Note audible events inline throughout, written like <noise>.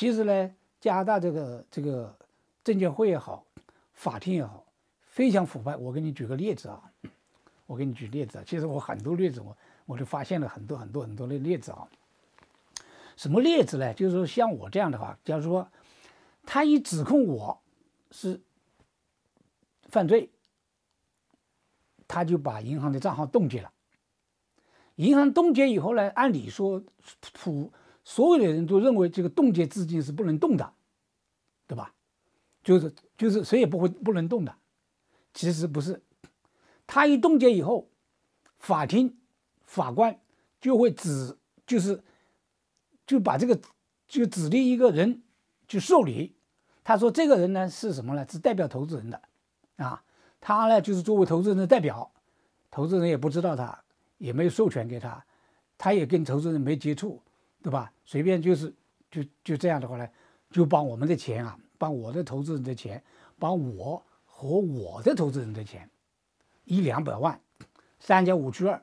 其实呢，加拿大这个这个证监会也好，法庭也好，非常腐败。我给你举个例子啊，我给你举例子。其实我很多例子，我我就发现了很多很多很多的例子啊。什么例子呢？就是说像我这样的话，假如说他一指控我是犯罪，他就把银行的账号冻结了。银行冻结以后呢，按理说普。所有的人都认为这个冻结资金是不能动的，对吧？就是就是谁也不会不能动的。其实不是，他一冻结以后，法庭法官就会指就是就把这个就指定一个人去受理。他说这个人呢是什么呢？是代表投资人的，啊，他呢就是作为投资人的代表，投资人也不知道他，也没有授权给他，他也跟投资人没接触。对吧？随便就是，就就这样的话呢，就把我们的钱啊，把我的投资人的钱，把我和我的投资人的钱，一两百万，三加五除二，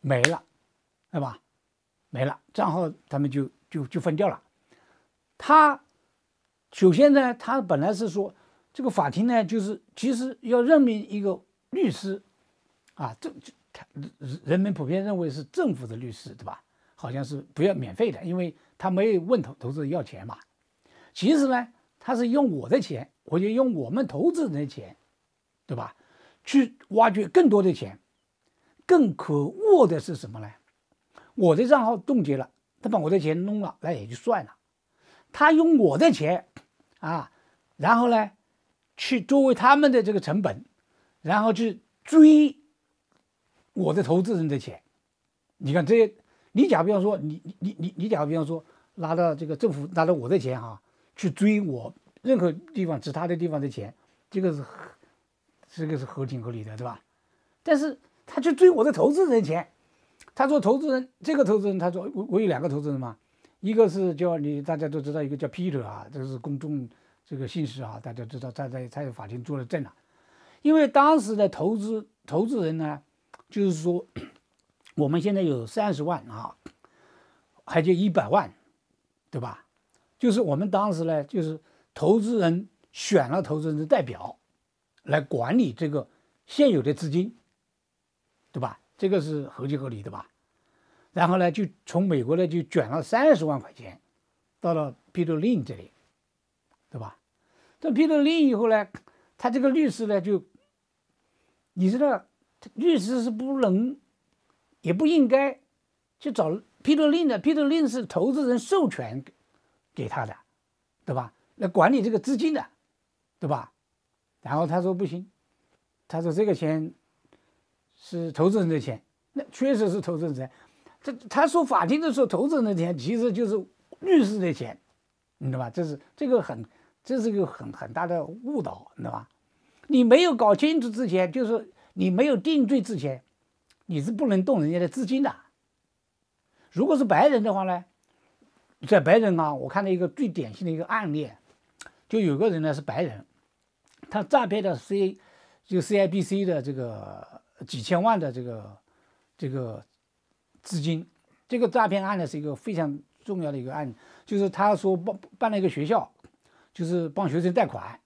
没了，对吧？没了，账号他们就就就分掉了。他首先呢，他本来是说，这个法庭呢，就是其实要任命一个律师啊，政，人们普遍认为是政府的律师，对吧？好像是不要免费的，因为他没有问投投资人要钱嘛。其实呢，他是用我的钱，或者用我们投资人的钱，对吧？去挖掘更多的钱。更可恶的是什么呢？我的账号冻结了，他把我的钱弄了，那也就算了。他用我的钱啊，然后呢，去作为他们的这个成本，然后去追我的投资人的钱。你看这。你假比方说，你你你你你假比方说，拿到这个政府拿到我的钱哈，去追我任何地方其他的地方的钱，这个是这个是合情合理的，对吧？但是他去追我的投资人钱，他说投资人，这个投资人他说我我有两个投资人嘛，一个是叫你大家都知道，一个叫 Peter 啊，这是公众这个姓氏啊，大家知道他在他在法庭做了证了，因为当时的投资投资人呢，就是说。我们现在有三十万啊，还就一百万，对吧？就是我们当时呢，就是投资人选了投资人的代表，来管理这个现有的资金，对吧？这个是合情合理的吧？然后呢，就从美国呢就卷了三十万块钱，到了 Peter Lin 这里，对吧？到 Lin 以后呢，他这个律师呢就，你知道，律师是不能。也不应该去找批头令的，批头令是投资人授权给他的，对吧？来管理这个资金的，对吧？然后他说不行，他说这个钱是投资人的钱，那确实是投资人的。这他说法庭的时候，投资人的钱，其实就是律师的钱，你知道吧？这是这个很，这是一个很很大的误导，你知道吧？你没有搞清楚之前，就是你没有定罪之前。你是不能动人家的资金的。如果是白人的话呢，在白人啊，我看到一个最典型的一个案例，就有个人呢是白人，他诈骗了 C，就 CIBC 的这个几千万的这个这个资金。这个诈骗案呢是一个非常重要的一个案，就是他说办办了一个学校，就是帮学生贷款，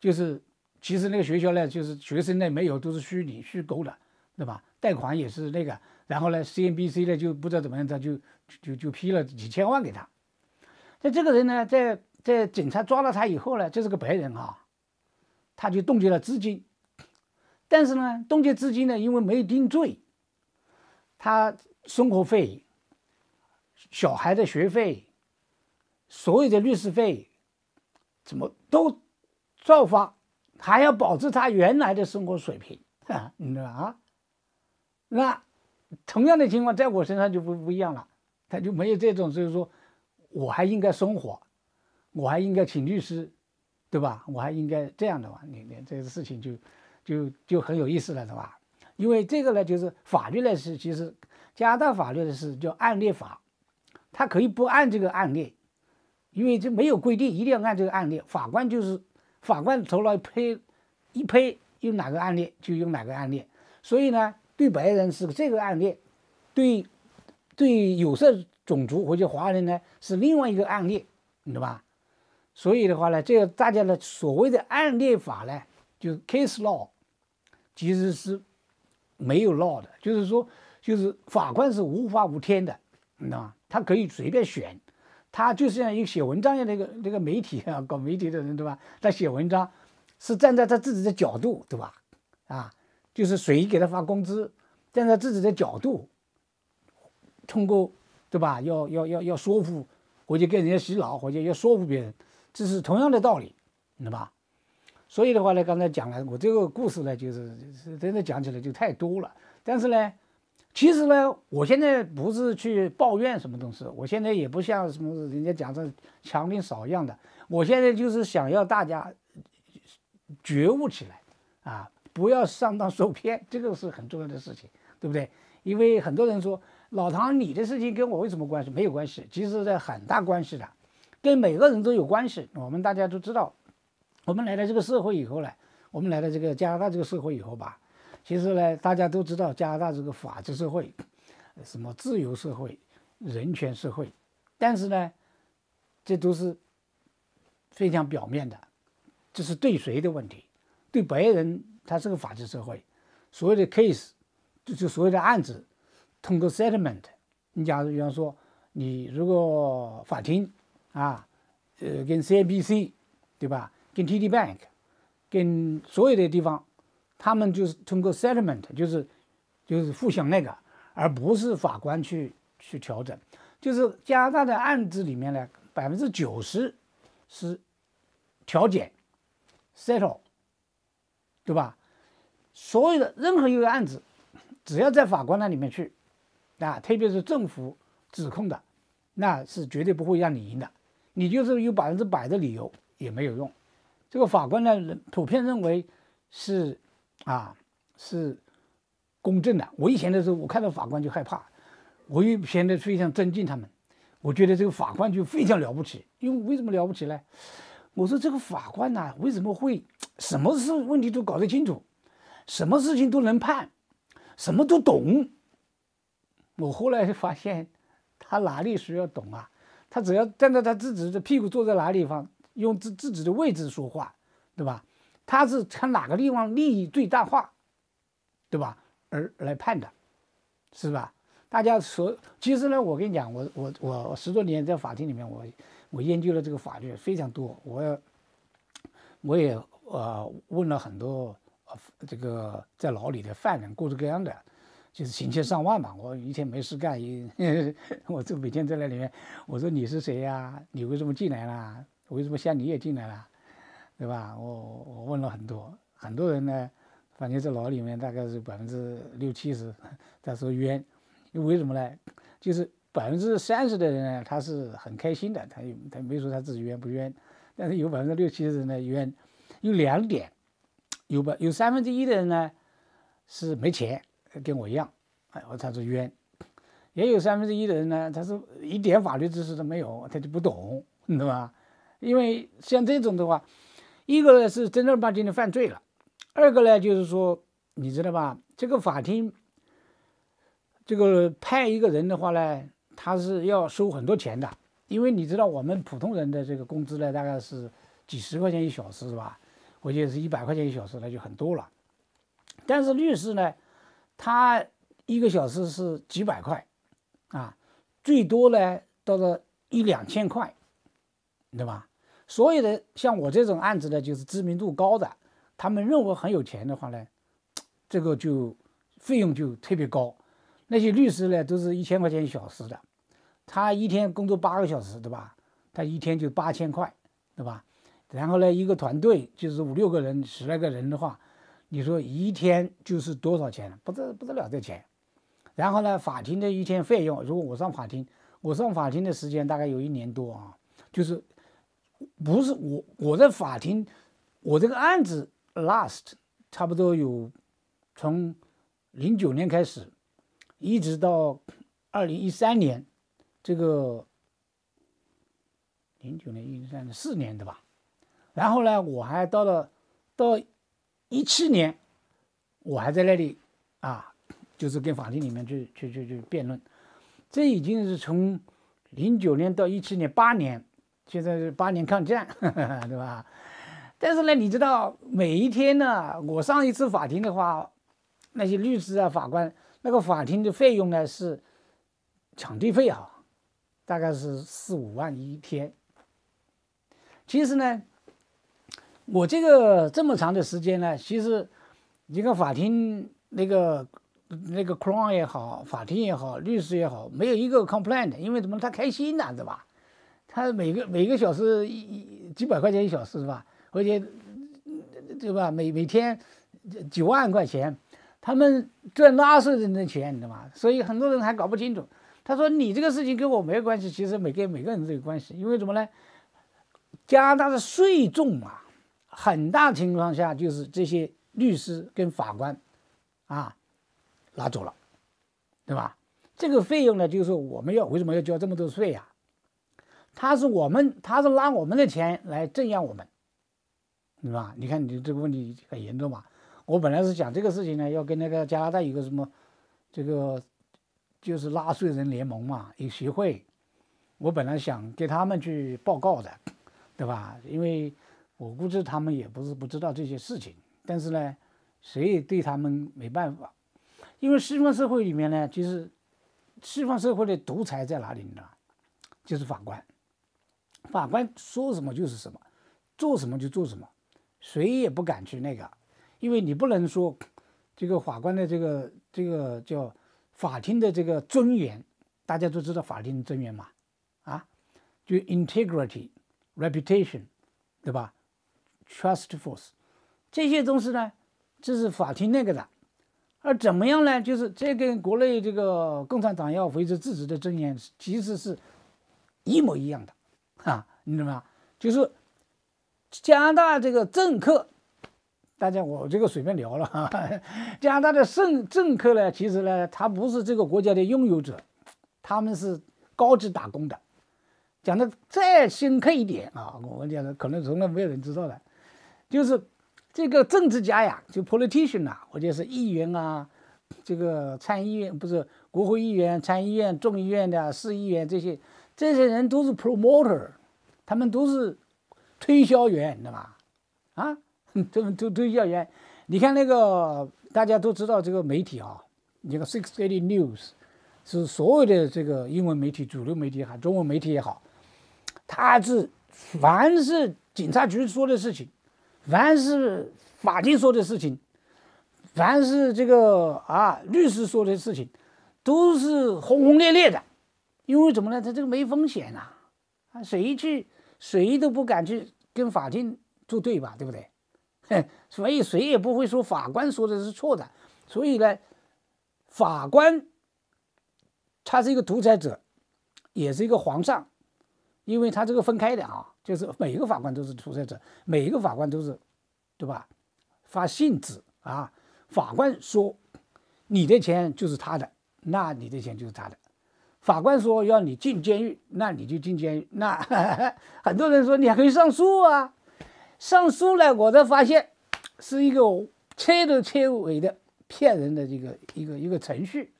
就是其实那个学校呢就是学生呢没有，都是虚拟虚构的，对吧？贷款也是那个，然后呢，CNBC 呢就不知道怎么样，他就就就批了几千万给他。那这个人呢，在在警察抓了他以后呢，这是个白人啊，他就冻结了资金。但是呢，冻结资金呢，因为没有定罪，他生活费、小孩的学费、所有的律师费，怎么都照发，还要保持他原来的生活水平啊，<laughs> 你知道啊？那同样的情况在我身上就不不一样了，他就没有这种，就是说，我还应该生活，我还应该请律师，对吧？我还应该这样的嘛？你你这个事情就就就很有意思了，是吧？因为这个呢，就是法律呢是其实加拿大法律的是叫案例法，它可以不按这个案例，因为这没有规定一定要按这个案例。法官就是法官头脑拍一拍用哪个案例就用哪个案例，所以呢。对白人是这个案例，对对有色种族或者华人呢是另外一个案例，你知道吧？所以的话呢，这个大家的所谓的案例法呢，就 case law，其实是没有 law 的，就是说，就是法官是无法无天的，你知道吗？他可以随便选，他就像一个写文章的那个那个媒体啊，搞媒体的人对吧？他写文章是站在他自己的角度，对吧？啊。就是谁给他发工资，站在自己的角度，通过，对吧？要要要要说服，我就跟人家洗脑，我就要说服别人，这是同样的道理，对吧？所以的话呢，刚才讲了我这个故事呢，就是是真的讲起来就太多了。但是呢，其实呢，我现在不是去抱怨什么东西，我现在也不像什么人家讲的强兵少一样的，我现在就是想要大家觉悟起来啊。不要上当受骗，<laughs> 这个是很重要的事情，对不对？因为很多人说老唐，你的事情跟我为什么关系没有关系？其实，在很大关系的，跟每个人都有关系。我们大家都知道，我们来到这个社会以后呢，我们来到这个加拿大这个社会以后吧，其实呢，大家都知道加拿大这个法治社会，什么自由社会、人权社会，但是呢，这都是非常表面的，这是对谁的问题？对白人。它是个法治社会，所有的 case，就就所有的案子，通过 settlement，你假如比方说，你如果法庭啊，呃，跟 c a b c 对吧，跟 TD Bank，跟所有的地方，他们就是通过 settlement，就是就是互相那个，而不是法官去去调整，就是加拿大的案子里面呢，百分之九十是调解 settle。对吧？所有的任何一个案子，只要在法官那里面去，啊，特别是政府指控的，那是绝对不会让你赢的。你就是有百分之百的理由也没有用。这个法官呢，普遍认为是，啊，是公正的。我以前的时候，我看到法官就害怕，我又显得非常尊敬他们。我觉得这个法官就非常了不起，因为为什么了不起呢？我说这个法官呢，为什么会什么事问题都搞得清楚，什么事情都能判，什么都懂？我后来发现，他哪里需要懂啊？他只要站在他自己的屁股坐在哪里方，用自自己的位置说话，对吧？他是看哪个地方利益最大化，对吧？而来判的，是吧？大家说，其实呢，我跟你讲，我我我十多年在法庭里面，我。我研究了这个法律非常多，我，我也呃问了很多这个在牢里的犯人，各式各样的，就是成千上万吧。我一天没事干，<laughs> 我就每天在那里面。我说你是谁呀？你为什么进来啦？为什么像你也进来了？对吧？我我问了很多，很多人呢，反正在牢里面大概是百分之六七十 <laughs> 他说冤，因为什么呢？就是。百分之三十的人呢，他是很开心的，他他没说他自己冤不冤，但是有百分之六七十的人呢冤，有两点，有百有三分之一的人呢是没钱，跟我一样，哎，他说冤，也有三分之一的人呢，他说一点法律知识都没有，他就不懂，你知道吧？因为像这种的话，一个呢是正儿八经的犯罪了，二个呢就是说你知道吧，这个法庭这个派一个人的话呢。他是要收很多钱的，因为你知道我们普通人的这个工资呢，大概是几十块钱一小时，是吧？我觉得是一百块钱一小时那就很多了。但是律师呢，他一个小时是几百块，啊，最多呢到了一两千块，对吧？所有的像我这种案子呢，就是知名度高的，他们认为很有钱的话呢，这个就费用就特别高。那些律师呢，都是一千块钱一小时的，他一天工作八个小时，对吧？他一天就八千块，对吧？然后呢，一个团队就是五六个人、十来个人的话，你说一天就是多少钱？不得不得了，这钱。然后呢，法庭的一天费用，如果我上法庭，我上法庭的时间大概有一年多啊，就是不是我我在法庭，我这个案子 last 差不多有从零九年开始。一直到二零一三年，这个零九年、一零三年、四年，的吧？然后呢，我还到了到一七年，我还在那里啊，就是跟法庭里面去去去去辩论。这已经是从零九年到一七年八年，现在是八年抗战，<laughs> 对吧？但是呢，你知道每一天呢，我上一次法庭的话，那些律师啊、法官。那个法庭的费用呢是场地费哈，大概是四五万一天。其实呢，我这个这么长的时间呢，其实一个法庭那个那个 Crown 也好，法庭也好，律师也好，没有一个 complaint，因为怎么他开心呢，对吧？他每个每个小时一几百块钱一小时是吧？而且对吧，每每天几万块钱。他们赚纳税人的钱，你知道吗？所以很多人还搞不清楚。他说：“你这个事情跟我没有关系。”其实每个每个人都有关系，因为什么呢？加拿大的税重啊，很大情况下就是这些律师跟法官，啊，拿走了，对吧？这个费用呢，就是我们要为什么要交这么多税呀？他是我们，他是拿我们的钱来镇压我们，对吧？你看，你这个问题很严重嘛。我本来是讲这个事情呢，要跟那个加拿大一个什么，这个就是纳税人联盟嘛，有协会，我本来想给他们去报告的，对吧？因为我估计他们也不是不知道这些事情，但是呢，谁也对他们没办法？因为西方社会里面呢，就是西方社会的独裁在哪里，呢？就是法官，法官说什么就是什么，做什么就做什么，谁也不敢去那个。因为你不能说这个法官的这个这个叫法庭的这个尊严，大家都知道法庭尊严嘛，啊，就 integrity，reputation，对吧？trust force，这些东西呢，这是法庭那个的，而怎么样呢？就是这跟国内这个共产党要维持自己的尊严，其实是一模一样的，啊，你知道吗？就是加拿大这个政客。大家我这个随便聊了哈，<laughs> 加拿大的政政客呢，其实呢，他不是这个国家的拥有者，他们是高级打工的。讲的再深刻一点啊，我们讲的可能从来没有人知道的，就是这个政治家呀，就 politician 呐，或者是议员啊，这个参议院不是国会议员、参议院、众议院的市议员这些，这些人都是 promoter，他们都是推销员，知道吧？啊？都都都要严，你看那个大家都知道这个媒体啊，那个《Six Eighty News》是所有的这个英文媒体、主流媒体，好，中文媒体也好，它是凡是警察局说的事情，凡是法庭说的事情，凡是这个啊律师说的事情，都是轰轰烈烈的，因为怎么呢？他这个没风险呐，啊，谁去谁都不敢去跟法庭作对吧？对不对？<laughs> 所以谁也不会说法官说的是错的，所以呢，法官他是一个独裁者，也是一个皇上，因为他这个分开的啊，就是每一个法官都是独裁者，每一个法官都是，对吧？发信子啊，法官说你的钱就是他的，那你的钱就是他的。法官说要你进监狱，那你就进监狱。那 <laughs> 很多人说你还可以上诉啊。上诉呢，我才发现，是一个彻头彻尾的骗人的这个一个一个程序，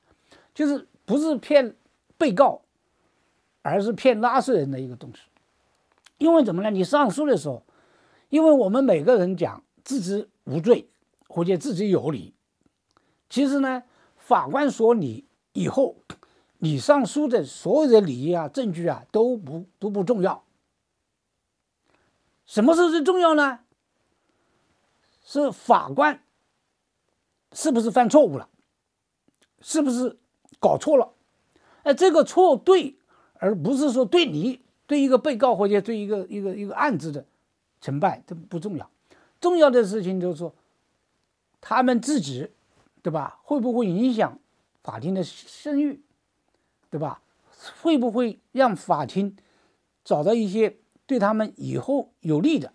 就是不是骗被告，而是骗纳税人的一个东西。因为怎么呢？你上诉的时候，因为我们每个人讲自己无罪或者自己有理，其实呢，法官说你以后，你上诉的所有的理由啊、证据啊都不都不重要。什么是最重要呢？是法官是不是犯错误了，是不是搞错了？哎，这个错对，而不是说对你、对一个被告或者对一个一个一个案子的成败这不重要。重要的事情就是说，他们自己，对吧？会不会影响法庭的声誉，对吧？会不会让法庭找到一些？对他们以后有利的，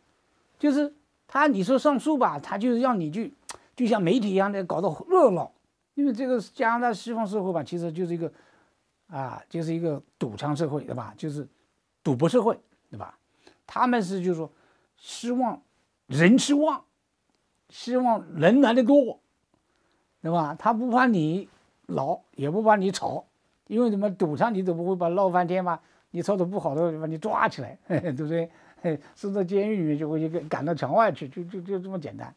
就是他。你说上诉吧，他就是让你去，就像媒体一样的搞得热闹。因为这个加拿大西方社会吧，其实就是一个啊，就是一个赌场社会，对吧？就是赌博社会，对吧？他们是就说希望人气旺，希望人来的多，对吧？他不怕你老，也不怕你吵，因为什么赌场你都不会把闹翻天吧？你操作不好的，就把你抓起来，<laughs> 对不对？送 <laughs> 到监狱里面，就会一赶到墙外去，就就就这么简单。